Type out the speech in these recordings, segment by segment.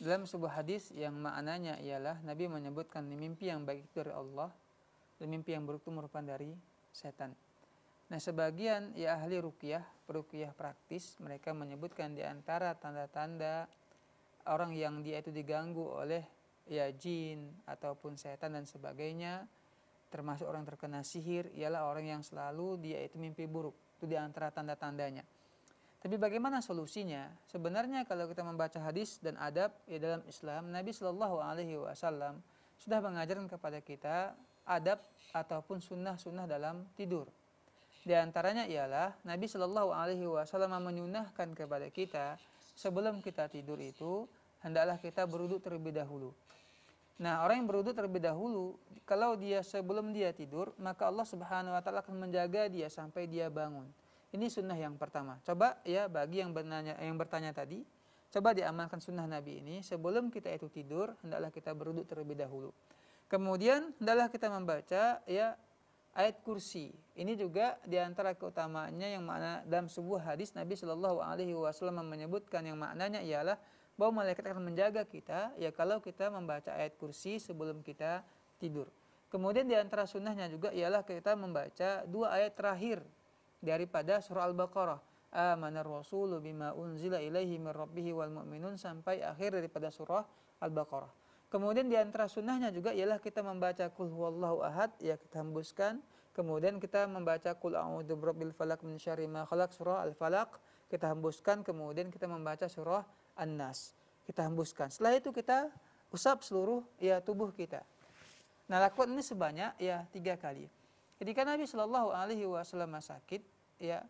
Dalam sebuah hadis yang maknanya ialah Nabi menyebutkan mimpi yang baik itu dari Allah dan mimpi yang buruk itu merupakan dari setan. Nah, sebagian ya ahli rukyah, perukyah praktis, mereka menyebutkan di antara tanda-tanda orang yang dia itu diganggu oleh ya jin ataupun setan dan sebagainya, termasuk orang terkena sihir ialah orang yang selalu dia itu mimpi buruk. Itu di antara tanda-tandanya. Tapi bagaimana solusinya? Sebenarnya kalau kita membaca hadis dan adab ya dalam Islam, Nabi Shallallahu Alaihi Wasallam sudah mengajarkan kepada kita adab ataupun sunnah-sunnah dalam tidur. Di antaranya ialah Nabi Shallallahu Alaihi Wasallam menyunahkan kepada kita sebelum kita tidur itu hendaklah kita beruduk terlebih dahulu. Nah orang yang beruduk terlebih dahulu kalau dia sebelum dia tidur maka Allah Subhanahu Wa Taala akan menjaga dia sampai dia bangun. Ini sunnah yang pertama. Coba ya bagi yang bertanya, yang bertanya tadi, coba diamalkan sunnah Nabi ini. Sebelum kita itu tidur, hendaklah kita beruduk terlebih dahulu. Kemudian hendaklah kita membaca ya ayat kursi. Ini juga diantara keutamaannya yang mana dalam sebuah hadis Nabi Shallallahu Alaihi Wasallam menyebutkan yang maknanya ialah bahwa malaikat akan menjaga kita ya kalau kita membaca ayat kursi sebelum kita tidur. Kemudian diantara sunnahnya juga ialah kita membaca dua ayat terakhir daripada surah Al-Baqarah. Amanar rasulu bima unzila ilaihi min rabbihi wal mu'minun sampai akhir daripada surah Al-Baqarah. Kemudian di antara sunnahnya juga ialah kita membaca kul huwallahu ahad ya kita hembuskan, kemudian kita membaca kul a'udzu birabbil falaq min syarri ma khalaq surah al-falaq, kita hembuskan kemudian kita membaca surah An-Nas. Kita hembuskan. Setelah itu kita usap seluruh ya tubuh kita. Nah, lakukan ini sebanyak ya tiga kali. Ketika Nabi Shallallahu Alaihi Wasallam sakit, ya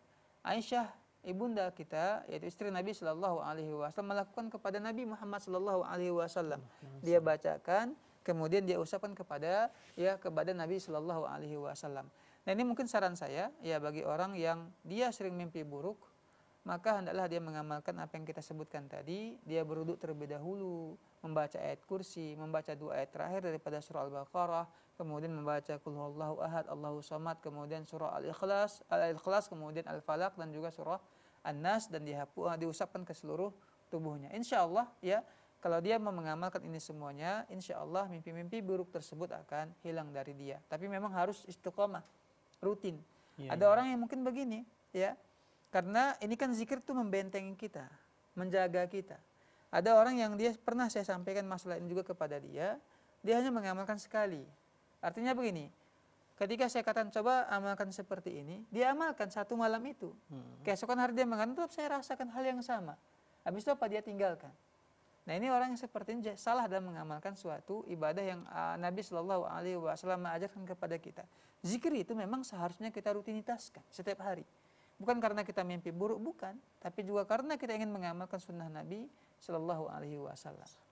Aisyah ibunda kita yaitu istri Nabi Shallallahu Alaihi Wasallam melakukan kepada Nabi Muhammad Shallallahu Alaihi Wasallam. Dia bacakan, kemudian dia usapkan kepada ya kepada Nabi Shallallahu Alaihi Wasallam. Nah ini mungkin saran saya ya bagi orang yang dia sering mimpi buruk maka hendaklah dia mengamalkan apa yang kita sebutkan tadi. Dia beruduk terlebih dahulu, membaca ayat kursi, membaca dua ayat terakhir daripada surah Al-Baqarah, kemudian membaca Qul Ahad, Allahu Samad, kemudian surah Al-Ikhlas, Al-Ikhlas, kemudian al falak dan juga surah An-Nas dan dihapu, diusapkan ke seluruh tubuhnya. Insya Allah ya kalau dia mau mengamalkan ini semuanya, insya Allah mimpi-mimpi buruk tersebut akan hilang dari dia. Tapi memang harus istiqomah, rutin. Ya, Ada ya. orang yang mungkin begini, ya, karena ini kan zikir tuh membentengi kita, menjaga kita. Ada orang yang dia pernah saya sampaikan masalah ini juga kepada dia, dia hanya mengamalkan sekali, Artinya begini, ketika saya katakan coba amalkan seperti ini, dia amalkan satu malam itu. Hmm. Keesokan hari dia mengatakan, tetap saya rasakan hal yang sama. Habis itu apa dia tinggalkan. Nah ini orang yang seperti ini salah dalam mengamalkan suatu ibadah yang uh, Nabi Shallallahu Alaihi Wasallam mengajarkan kepada kita. Zikir itu memang seharusnya kita rutinitaskan setiap hari. Bukan karena kita mimpi buruk, bukan. Tapi juga karena kita ingin mengamalkan sunnah Nabi Shallallahu Alaihi Wasallam.